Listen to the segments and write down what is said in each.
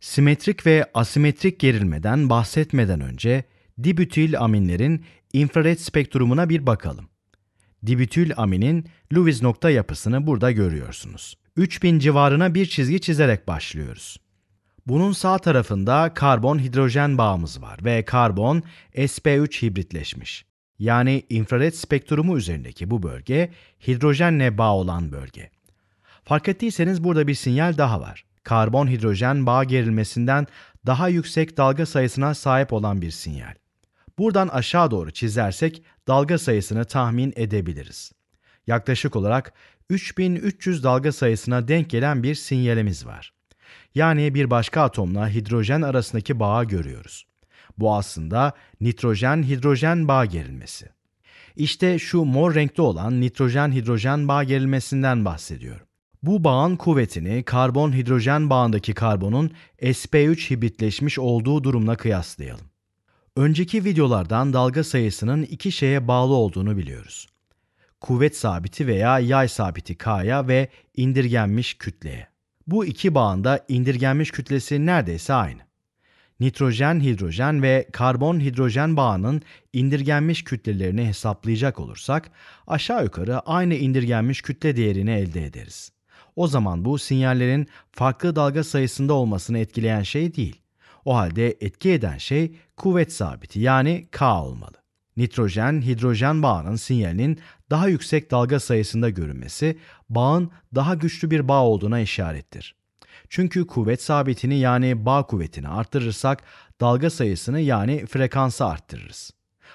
Simetrik ve asimetrik gerilmeden bahsetmeden önce dibütil aminlerin infrared spektrumuna bir bakalım. Dibütil aminin Lewis nokta yapısını burada görüyorsunuz. 3000 civarına bir çizgi çizerek başlıyoruz. Bunun sağ tarafında karbon-hidrojen bağımız var ve karbon sp3 hibritleşmiş. Yani infrared spektrumu üzerindeki bu bölge hidrojenle bağ olan bölge. Fark ettiyseniz burada bir sinyal daha var karbon-hidrojen bağ gerilmesinden daha yüksek dalga sayısına sahip olan bir sinyal. Buradan aşağı doğru çizersek dalga sayısını tahmin edebiliriz. Yaklaşık olarak 3300 dalga sayısına denk gelen bir sinyalimiz var. Yani bir başka atomla hidrojen arasındaki bağı görüyoruz. Bu aslında nitrojen-hidrojen bağ gerilmesi. İşte şu mor renkte olan nitrojen-hidrojen bağ gerilmesinden bahsediyorum. Bu bağın kuvvetini karbon hidrojen bağındaki karbonun sp3 hibritleşmiş olduğu durumla kıyaslayalım. Önceki videolardan dalga sayısının iki şeye bağlı olduğunu biliyoruz. Kuvvet sabiti veya yay sabiti K'ya ve indirgenmiş kütleye. Bu iki bağında indirgenmiş kütlesi neredeyse aynı. Nitrojen, hidrojen ve karbon hidrojen bağının indirgenmiş kütlelerini hesaplayacak olursak aşağı yukarı aynı indirgenmiş kütle değerini elde ederiz. O zaman bu sinyallerin farklı dalga sayısında olmasını etkileyen şey değil. O halde etki eden şey kuvvet sabiti yani K olmalı. Nitrojen, hidrojen bağının sinyalinin daha yüksek dalga sayısında görünmesi bağın daha güçlü bir bağ olduğuna işarettir. Çünkü kuvvet sabitini yani bağ kuvvetini artırırsak dalga sayısını yani frekansı arttırırız.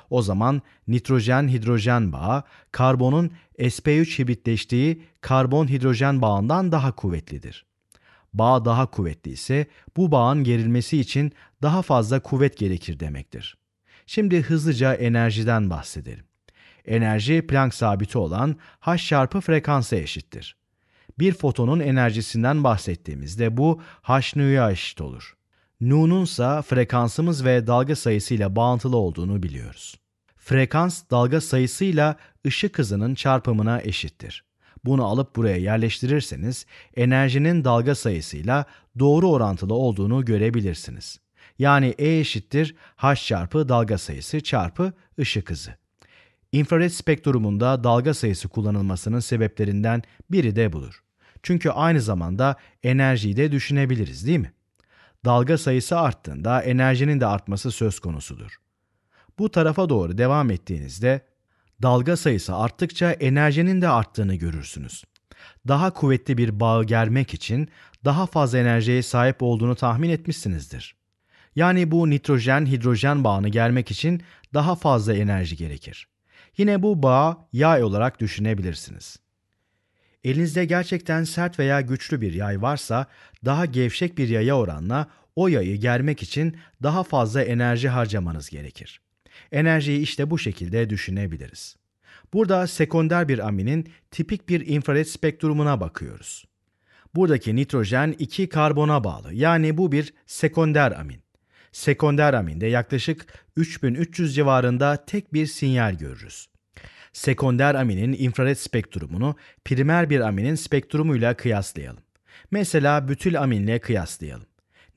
O zaman nitrojen-hidrojen bağı karbonun sp3 hibritleştiği karbon-hidrojen bağından daha kuvvetlidir. Bağ daha kuvvetli ise bu bağın gerilmesi için daha fazla kuvvet gerekir demektir. Şimdi hızlıca enerjiden bahsedelim. Enerji Planck sabiti olan h çarpı frekansa eşittir. Bir fotonun enerjisinden bahsettiğimizde bu h h'ya eşit olur. Nu'nunsa frekansımız ve dalga sayısıyla bağıntılı olduğunu biliyoruz. Frekans dalga sayısıyla ışık hızının çarpımına eşittir. Bunu alıp buraya yerleştirirseniz enerjinin dalga sayısıyla doğru orantılı olduğunu görebilirsiniz. Yani E eşittir H çarpı dalga sayısı çarpı ışık hızı. İnfrared spektrumunda dalga sayısı kullanılmasının sebeplerinden biri de budur. Çünkü aynı zamanda enerjiyi de düşünebiliriz değil mi? dalga sayısı arttığında enerjinin de artması söz konusudur. Bu tarafa doğru devam ettiğinizde dalga sayısı arttıkça enerjinin de arttığını görürsünüz. Daha kuvvetli bir bağı germek için daha fazla enerjiye sahip olduğunu tahmin etmişsinizdir. Yani bu nitrojen-hidrojen bağını germek için daha fazla enerji gerekir. Yine bu bağı yay olarak düşünebilirsiniz. Elinizde gerçekten sert veya güçlü bir yay varsa daha gevşek bir yaya oranla o yayı germek için daha fazla enerji harcamanız gerekir. Enerjiyi işte bu şekilde düşünebiliriz. Burada sekonder bir aminin tipik bir infrared spektrumuna bakıyoruz. Buradaki nitrojen 2 karbona bağlı yani bu bir sekonder amin. Sekonder aminde yaklaşık 3300 civarında tek bir sinyal görürüz. Sekonder aminin infrared spektrumunu primer bir aminin spektrumuyla kıyaslayalım. Mesela bütül aminle kıyaslayalım.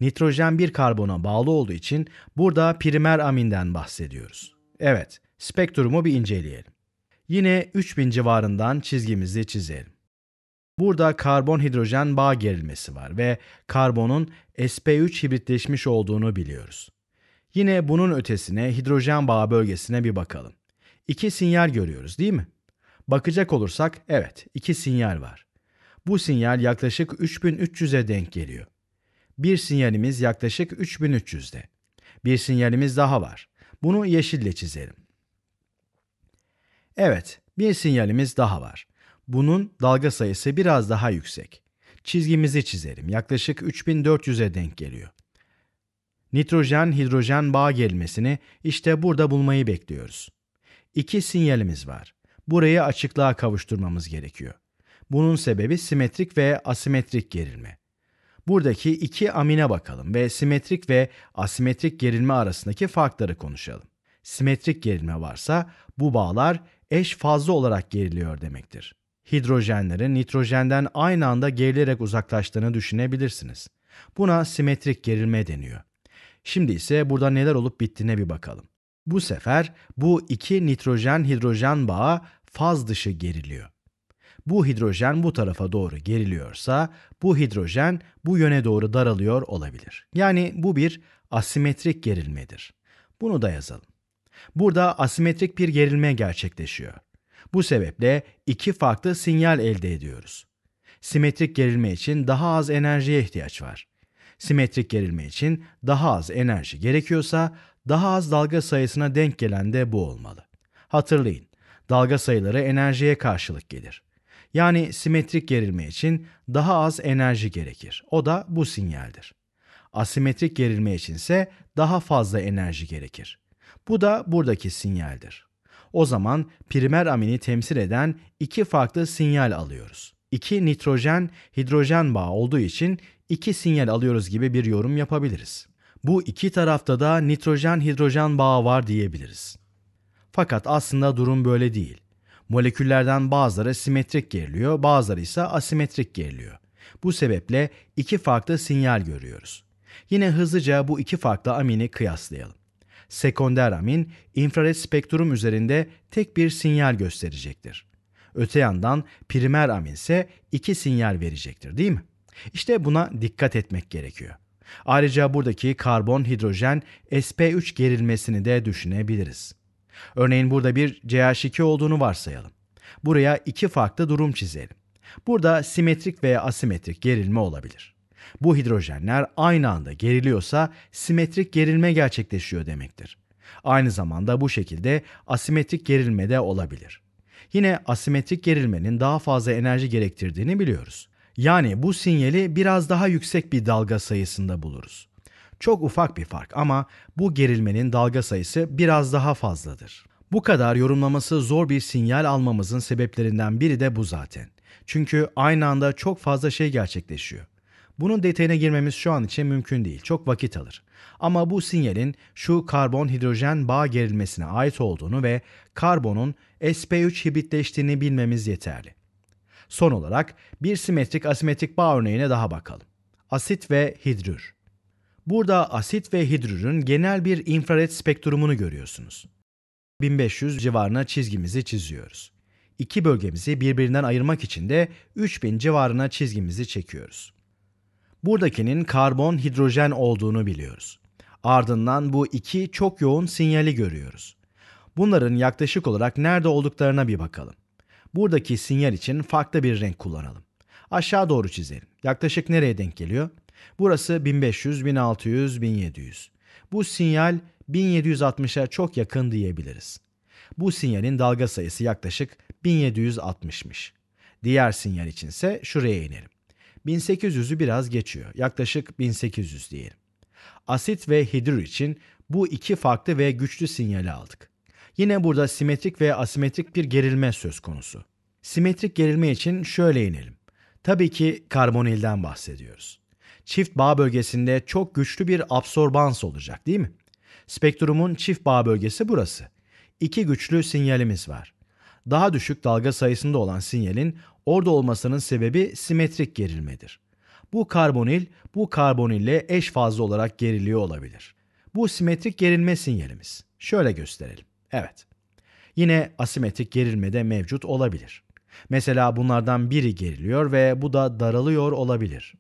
Nitrojen bir karbona bağlı olduğu için burada primer aminden bahsediyoruz. Evet, spektrumu bir inceleyelim. Yine 3000 civarından çizgimizi çizelim. Burada karbon hidrojen bağ gerilmesi var ve karbonun sp3 hibritleşmiş olduğunu biliyoruz. Yine bunun ötesine hidrojen bağ bölgesine bir bakalım. İki sinyal görüyoruz değil mi? Bakacak olursak evet iki sinyal var. Bu sinyal yaklaşık 3300'e denk geliyor. Bir sinyalimiz yaklaşık 3300'de. Bir sinyalimiz daha var. Bunu yeşille çizelim. Evet, bir sinyalimiz daha var. Bunun dalga sayısı biraz daha yüksek. Çizgimizi çizelim. Yaklaşık 3400'e denk geliyor. Nitrojen-hidrojen bağ gelmesini işte burada bulmayı bekliyoruz. İki sinyalimiz var. Burayı açıklığa kavuşturmamız gerekiyor. Bunun sebebi simetrik ve asimetrik gerilme. Buradaki iki amine bakalım ve simetrik ve asimetrik gerilme arasındaki farkları konuşalım. Simetrik gerilme varsa bu bağlar eş fazla olarak geriliyor demektir. Hidrojenlerin nitrojenden aynı anda gerilerek uzaklaştığını düşünebilirsiniz. Buna simetrik gerilme deniyor. Şimdi ise burada neler olup bittiğine bir bakalım. Bu sefer bu iki nitrojen hidrojen bağı faz dışı geriliyor. Bu hidrojen bu tarafa doğru geriliyorsa bu hidrojen bu yöne doğru daralıyor olabilir. Yani bu bir asimetrik gerilmedir. Bunu da yazalım. Burada asimetrik bir gerilme gerçekleşiyor. Bu sebeple iki farklı sinyal elde ediyoruz. Simetrik gerilme için daha az enerjiye ihtiyaç var. Simetrik gerilme için daha az enerji gerekiyorsa daha az dalga sayısına denk gelen de bu olmalı. Hatırlayın, dalga sayıları enerjiye karşılık gelir. Yani simetrik gerilme için daha az enerji gerekir. O da bu sinyaldir. Asimetrik gerilme içinse daha fazla enerji gerekir. Bu da buradaki sinyaldir. O zaman primer amini temsil eden iki farklı sinyal alıyoruz. İki nitrojen hidrojen bağı olduğu için iki sinyal alıyoruz gibi bir yorum yapabiliriz bu iki tarafta da nitrojen hidrojen bağı var diyebiliriz. Fakat aslında durum böyle değil. Moleküllerden bazıları simetrik geriliyor, bazıları ise asimetrik geriliyor. Bu sebeple iki farklı sinyal görüyoruz. Yine hızlıca bu iki farklı amini kıyaslayalım. Sekonder amin, infrared spektrum üzerinde tek bir sinyal gösterecektir. Öte yandan primer amin ise iki sinyal verecektir değil mi? İşte buna dikkat etmek gerekiyor. Ayrıca buradaki karbon hidrojen sp3 gerilmesini de düşünebiliriz. Örneğin burada bir CH2 olduğunu varsayalım. Buraya iki farklı durum çizelim. Burada simetrik veya asimetrik gerilme olabilir. Bu hidrojenler aynı anda geriliyorsa simetrik gerilme gerçekleşiyor demektir. Aynı zamanda bu şekilde asimetrik gerilme de olabilir. Yine asimetrik gerilmenin daha fazla enerji gerektirdiğini biliyoruz. Yani bu sinyali biraz daha yüksek bir dalga sayısında buluruz. Çok ufak bir fark ama bu gerilmenin dalga sayısı biraz daha fazladır. Bu kadar yorumlaması zor bir sinyal almamızın sebeplerinden biri de bu zaten. Çünkü aynı anda çok fazla şey gerçekleşiyor. Bunun detayına girmemiz şu an için mümkün değil. Çok vakit alır. Ama bu sinyalin şu karbon hidrojen bağ gerilmesine ait olduğunu ve karbonun sp3 hibritleştiğini bilmemiz yeterli. Son olarak bir simetrik asimetrik bağ örneğine daha bakalım. Asit ve hidrür. Burada asit ve hidrürün genel bir infrared spektrumunu görüyorsunuz. 1500 civarına çizgimizi çiziyoruz. İki bölgemizi birbirinden ayırmak için de 3000 civarına çizgimizi çekiyoruz. Buradakinin karbon hidrojen olduğunu biliyoruz. Ardından bu iki çok yoğun sinyali görüyoruz. Bunların yaklaşık olarak nerede olduklarına bir bakalım. Buradaki sinyal için farklı bir renk kullanalım. Aşağı doğru çizelim. Yaklaşık nereye denk geliyor? Burası 1500, 1600, 1700. Bu sinyal 1760'a çok yakın diyebiliriz. Bu sinyalin dalga sayısı yaklaşık 1760'mış. Diğer sinyal içinse şuraya inelim. 1800'ü biraz geçiyor. Yaklaşık 1800 diyelim. Asit ve hidrür için bu iki farklı ve güçlü sinyali aldık. Yine burada simetrik ve asimetrik bir gerilme söz konusu. Simetrik gerilme için şöyle inelim. Tabii ki karbonilden bahsediyoruz. Çift bağ bölgesinde çok güçlü bir absorbans olacak değil mi? Spektrumun çift bağ bölgesi burası. İki güçlü sinyalimiz var. Daha düşük dalga sayısında olan sinyalin orada olmasının sebebi simetrik gerilmedir. Bu karbonil, bu karbonille eş fazla olarak geriliyor olabilir. Bu simetrik gerilme sinyalimiz. Şöyle gösterelim. Evet. Yine asimetrik gerilme de mevcut olabilir. Mesela bunlardan biri geriliyor ve bu da daralıyor olabilir.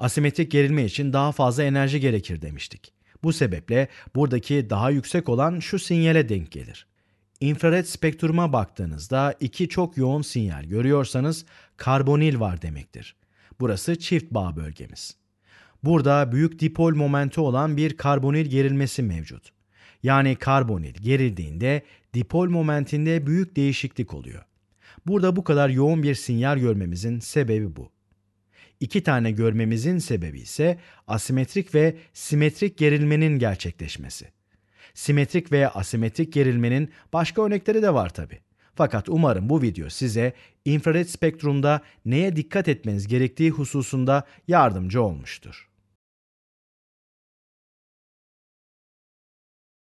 Asimetrik gerilme için daha fazla enerji gerekir demiştik. Bu sebeple buradaki daha yüksek olan şu sinyale denk gelir. İnfrared spektruma baktığınızda iki çok yoğun sinyal görüyorsanız karbonil var demektir. Burası çift bağ bölgemiz. Burada büyük dipol momenti olan bir karbonil gerilmesi mevcut yani karbonil gerildiğinde dipol momentinde büyük değişiklik oluyor. Burada bu kadar yoğun bir sinyal görmemizin sebebi bu. İki tane görmemizin sebebi ise asimetrik ve simetrik gerilmenin gerçekleşmesi. Simetrik ve asimetrik gerilmenin başka örnekleri de var tabi. Fakat umarım bu video size infrared spektrumda neye dikkat etmeniz gerektiği hususunda yardımcı olmuştur.